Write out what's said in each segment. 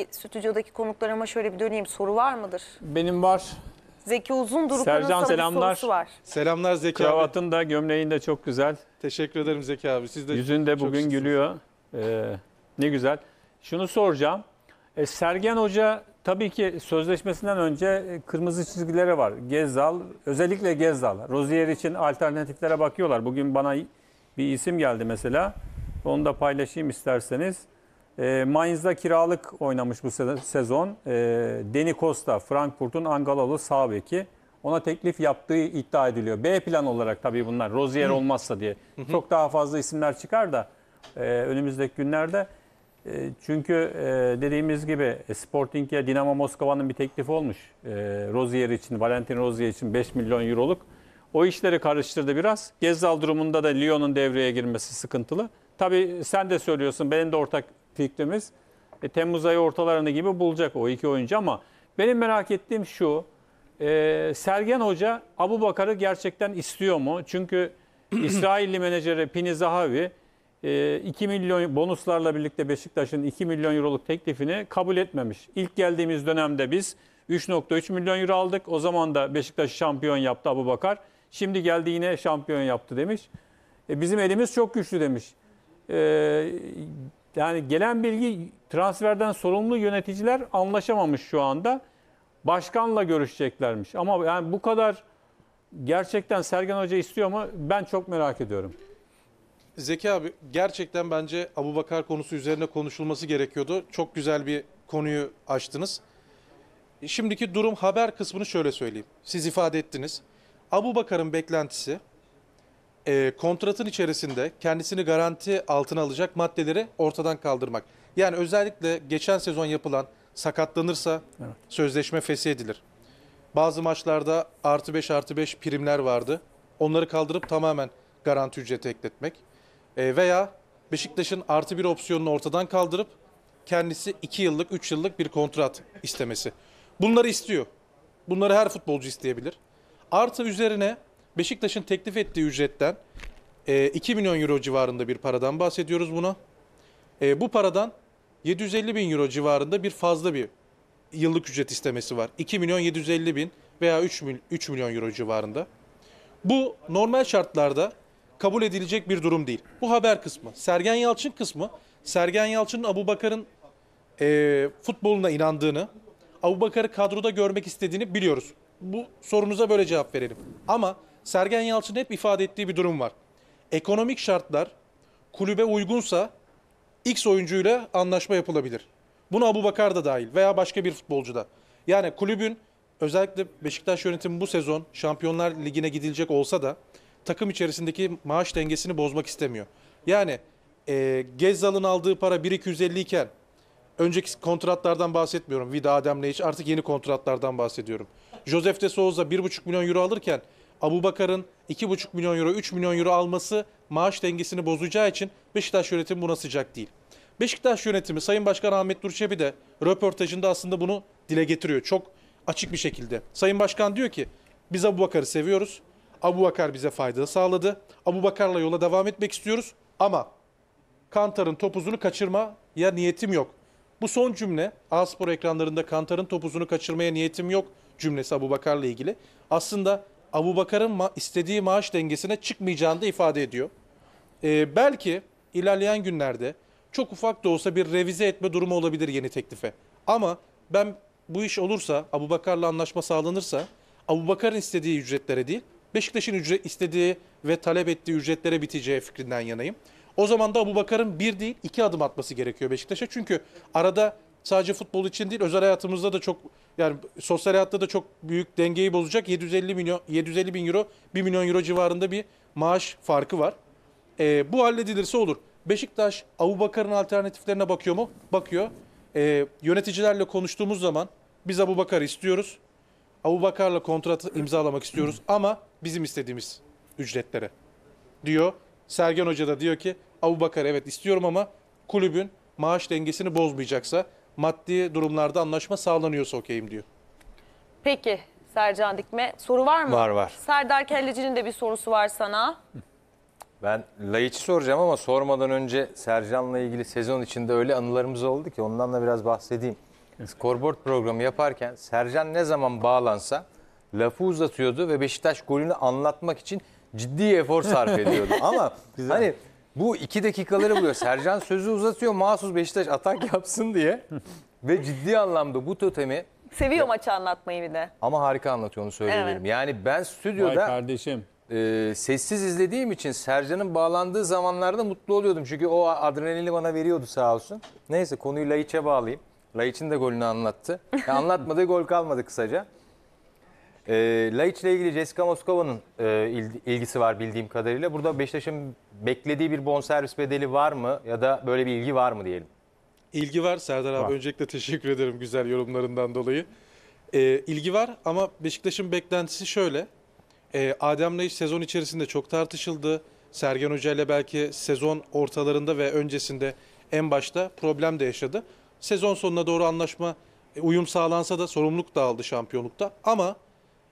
E, stüdyodaki konuklarıma şöyle bir döneyim. Soru var mıdır? Benim var. Zeki Uzun Sercan, sana selamlar. sorusu var. Selamlar Zeki abi. Kravatın da gömleğin de çok güzel. Teşekkür ederim Zeki abi. Siz de Yüzün de çok bugün şıksınız. gülüyor. Ee, ne güzel. Şunu soracağım. E, Sergen Hoca tabii ki sözleşmesinden önce e, kırmızı çizgilere var. Gezzal, özellikle Gezzal. Rozier için alternatiflere bakıyorlar. Bugün bana bir isim geldi mesela. Onu da paylaşayım isterseniz. E, Mainz'da kiralık oynamış bu sezon. E, ee, Deni Costa, Frankfurt'un Angolalı sağ beki. Ona teklif yaptığı iddia ediliyor. B plan olarak tabii bunlar. Rozier olmazsa diye. Çok daha fazla isimler çıkar da e, önümüzdeki günlerde. E, çünkü e, dediğimiz gibi e, Sporting'e Dinamo Moskova'nın bir teklifi olmuş. E, Rozier için, Valentin Rozier için 5 milyon euroluk. O işleri karıştırdı biraz. Gezzal durumunda da Lyon'un devreye girmesi sıkıntılı. Tabii sen de söylüyorsun benim de ortak fikrimiz e, Temmuz ayı ortalarını gibi bulacak o iki oyuncu ama benim merak ettiğim şu. E, Sergen Hoca Abu Bakar'ı gerçekten istiyor mu? Çünkü İsrailli menajeri Pini Zahavi e, 2 milyon bonuslarla birlikte Beşiktaş'ın 2 milyon euroluk teklifini kabul etmemiş. İlk geldiğimiz dönemde biz 3.3 milyon euro aldık. O zaman da Beşiktaş şampiyon yaptı Abu Bakar. Şimdi geldi yine şampiyon yaptı demiş. E, bizim elimiz çok güçlü demiş. E, yani gelen bilgi transferden sorumlu yöneticiler anlaşamamış şu anda. Başkanla görüşeceklermiş. Ama yani bu kadar gerçekten Sergen Hoca istiyor mu? Ben çok merak ediyorum. Zeki abi gerçekten bence Abu Bakar konusu üzerine konuşulması gerekiyordu. Çok güzel bir konuyu açtınız. Şimdiki durum haber kısmını şöyle söyleyeyim. Siz ifade ettiniz. Abu Bakar'ın beklentisi e, kontratın içerisinde kendisini garanti altına alacak maddeleri ortadan kaldırmak. Yani özellikle geçen sezon yapılan sakatlanırsa evet. sözleşme feshedilir. Bazı maçlarda artı 5 artı 5 primler vardı. Onları kaldırıp tamamen garanti ücreti ekletmek. E, veya Beşiktaş'ın artı bir opsiyonunu ortadan kaldırıp kendisi 2 yıllık 3 yıllık bir kontrat istemesi. Bunları istiyor. Bunları her futbolcu isteyebilir. Artı üzerine Beşiktaş'ın teklif ettiği ücretten e, 2 milyon euro civarında bir paradan bahsediyoruz buna. E, bu paradan 750 bin euro civarında bir fazla bir yıllık ücret istemesi var. 2 milyon 750 bin veya 3, mil, 3 milyon euro civarında. Bu normal şartlarda kabul edilecek bir durum değil. Bu haber kısmı. Sergen Yalçın kısmı, Sergen Yalçın'ın Abu Bakar'ın e, futboluna inandığını, Abu Bakar'ı kadroda görmek istediğini biliyoruz. Bu sorunuza böyle cevap verelim. Ama Sergen Yalçın hep ifade ettiği bir durum var. Ekonomik şartlar kulübe uygunsa X oyuncuyla anlaşma yapılabilir. Buna Abu Bakar da dahil veya başka bir futbolcu da. Yani kulübün özellikle Beşiktaş yönetimi bu sezon Şampiyonlar Ligi'ne gidilecek olsa da takım içerisindeki maaş dengesini bozmak istemiyor. Yani e, Gezzal'ın aldığı para 1.250 iken önceki kontratlardan bahsetmiyorum. Vida Adem'le hiç artık yeni kontratlardan bahsediyorum. Josef de Souza 1.5 milyon euro alırken Abu Bakar'ın 2,5 milyon euro, 3 milyon euro alması maaş dengesini bozacağı için Beşiktaş yönetimi buna sıcak değil. Beşiktaş yönetimi Sayın Başkan Ahmet Nur Çebi de röportajında aslında bunu dile getiriyor. Çok açık bir şekilde. Sayın Başkan diyor ki biz Abu Bakar'ı seviyoruz. Abu Bakar bize fayda sağladı. Abu Bakar'la yola devam etmek istiyoruz ama Kantar'ın topuzunu ya niyetim yok. Bu son cümle Aspor ekranlarında Kantar'ın topuzunu kaçırmaya niyetim yok cümlesi Abu Bakar'la ilgili. Aslında Abu Bakar'ın ma- istediği maaş dengesine çıkmayacağını da ifade ediyor. Ee, belki ilerleyen günlerde çok ufak da olsa bir revize etme durumu olabilir yeni teklife. Ama ben bu iş olursa, Abu Bakar'la anlaşma sağlanırsa, Abu Bakar'ın istediği ücretlere değil, Beşiktaş'ın ücret istediği ve talep ettiği ücretlere biteceği fikrinden yanayım. O zaman da Abu Bakar'ın bir değil iki adım atması gerekiyor Beşiktaş'a. Çünkü arada Sadece futbol için değil özel hayatımızda da çok yani sosyal hayatta da çok büyük dengeyi bozacak 750 milyon 750 bin euro 1 milyon euro civarında bir maaş farkı var. E, bu halledilirse olur. Beşiktaş Abubakar'ın alternatiflerine bakıyor mu? Bakıyor. E, yöneticilerle konuştuğumuz zaman biz Abubakar istiyoruz. Abubakar'la kontratı imzalamak istiyoruz ama bizim istediğimiz ücretlere diyor. Sergen Hoca da diyor ki Abubakar evet istiyorum ama kulübün maaş dengesini bozmayacaksa maddi durumlarda anlaşma sağlanıyorsa okeyim diyor. Peki Sercan Dikme soru var mı? Var var. Serdar Kelleci'nin de bir sorusu var sana. Ben Laiç'i soracağım ama sormadan önce Sercan'la ilgili sezon içinde öyle anılarımız oldu ki ondan da biraz bahsedeyim. Scoreboard programı yaparken Sercan ne zaman bağlansa lafı uzatıyordu ve Beşiktaş golünü anlatmak için ciddi efor sarf ediyordu. Ama hani bu iki dakikaları buluyor. Sercan sözü uzatıyor mahsus Beşiktaş atak yapsın diye. Ve ciddi anlamda bu totemi Seviyor maçı anlatmayı bir de. ama harika anlatıyor onu söyleyebilirim. Yani ben Vay stüdyoda kardeşim. e, sessiz izlediğim için Sercan'ın bağlandığı zamanlarda mutlu oluyordum. Çünkü o adrenalini bana veriyordu sağ olsun. Neyse konuyu Laiç'e bağlayayım. Laiç'in de golünü anlattı. Ya, anlatmadığı gol kalmadı kısaca. E, Laiç ile ilgili Jessica Moskova'nın e, ilgisi var bildiğim kadarıyla. Burada Beşiktaş'ın beklediği bir bonservis bedeli var mı ya da böyle bir ilgi var mı diyelim? İlgi var Serdar abi. Var. Öncelikle teşekkür ederim güzel yorumlarından dolayı. E, ilgi var ama Beşiktaş'ın beklentisi şöyle. E, Adem Laiç sezon içerisinde çok tartışıldı. Sergen Hoca ile belki sezon ortalarında ve öncesinde en başta problem de yaşadı. Sezon sonuna doğru anlaşma e, uyum sağlansa da sorumluluk aldı şampiyonlukta. Ama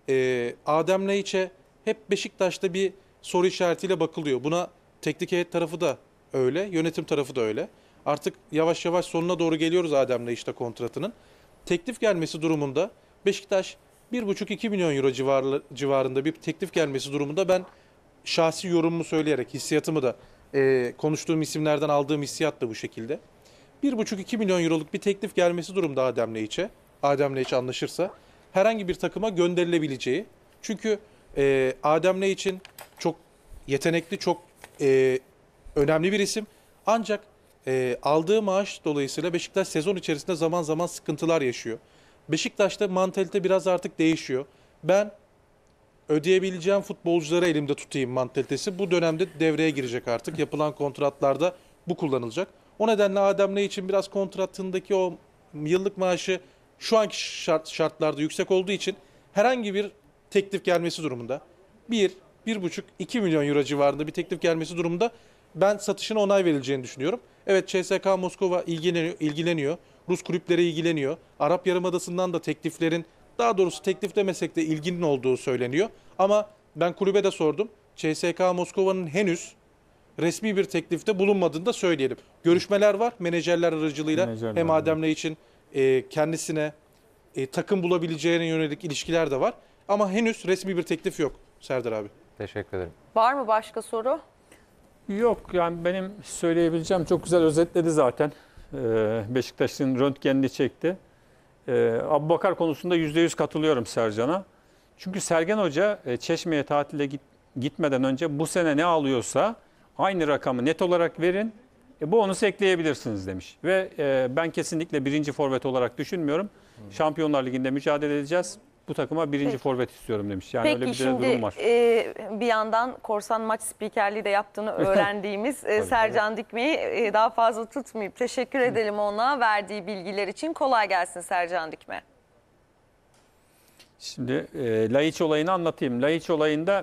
e, Adem Laiç'e hep Beşiktaş'ta bir soru işaretiyle bakılıyor. Buna teknik heyet tarafı da öyle, yönetim tarafı da öyle. Artık yavaş yavaş sonuna doğru geliyoruz Adem Laiç'te kontratının. Teklif gelmesi durumunda Beşiktaş 1,5-2 milyon euro civarlı, civarında bir teklif gelmesi durumunda ben şahsi yorumumu söyleyerek hissiyatımı da e, konuştuğum isimlerden aldığım hissiyat da bu şekilde. 1,5-2 milyon euroluk bir teklif gelmesi durumda Adem Laiç'e. Adem Laiç anlaşırsa herhangi bir takıma gönderilebileceği. Çünkü e, Adem ne için çok yetenekli, çok e, önemli bir isim. Ancak e, aldığı maaş dolayısıyla Beşiktaş sezon içerisinde zaman zaman sıkıntılar yaşıyor. Beşiktaş'ta mantalite biraz artık değişiyor. Ben ödeyebileceğim futbolcuları elimde tutayım mantalitesi bu dönemde devreye girecek artık. Yapılan kontratlarda bu kullanılacak. O nedenle Adem ne için biraz kontratındaki o yıllık maaşı şu anki şart, şartlarda yüksek olduğu için herhangi bir teklif gelmesi durumunda 1, 1,5, 2 milyon euro civarında bir teklif gelmesi durumunda ben satışına onay verileceğini düşünüyorum. Evet CSK Moskova ilgileniyor, ilgileniyor. Rus kulüpleri ilgileniyor. Arap Yarımadası'ndan da tekliflerin daha doğrusu teklif demesek de ilginin olduğu söyleniyor. Ama ben kulübe de sordum. CSK Moskova'nın henüz resmi bir teklifte bulunmadığını da söyleyelim. Görüşmeler var menajerler aracılığıyla menajerler hem Adem'le için e, kendisine e, takım bulabileceğine yönelik ilişkiler de var. Ama henüz resmi bir teklif yok Serdar abi. Teşekkür ederim. Var mı başka soru? Yok yani benim söyleyebileceğim çok güzel özetledi zaten. Ee, Beşiktaş'ın röntgenini çekti. Ee, Abubakar konusunda %100 katılıyorum Sercan'a. Çünkü Sergen Hoca e, Çeşme'ye tatile git, gitmeden önce bu sene ne alıyorsa aynı rakamı net olarak verin. E, bu onu ekleyebilirsiniz demiş. Ve e, ben kesinlikle birinci forvet olarak düşünmüyorum. Şampiyonlar Ligi'nde mücadele edeceğiz. Bu takıma birinci Peki. forvet istiyorum demiş. Yani Peki, öyle bir şimdi, durum var. E, bir yandan korsan maç spikerliği de yaptığını öğrendiğimiz e, Sercan Dikme'yi e, daha fazla tutmayıp teşekkür edelim ona verdiği bilgiler için. Kolay gelsin Sercan Dikme. Şimdi e, Laiç olayını anlatayım. Laiç olayında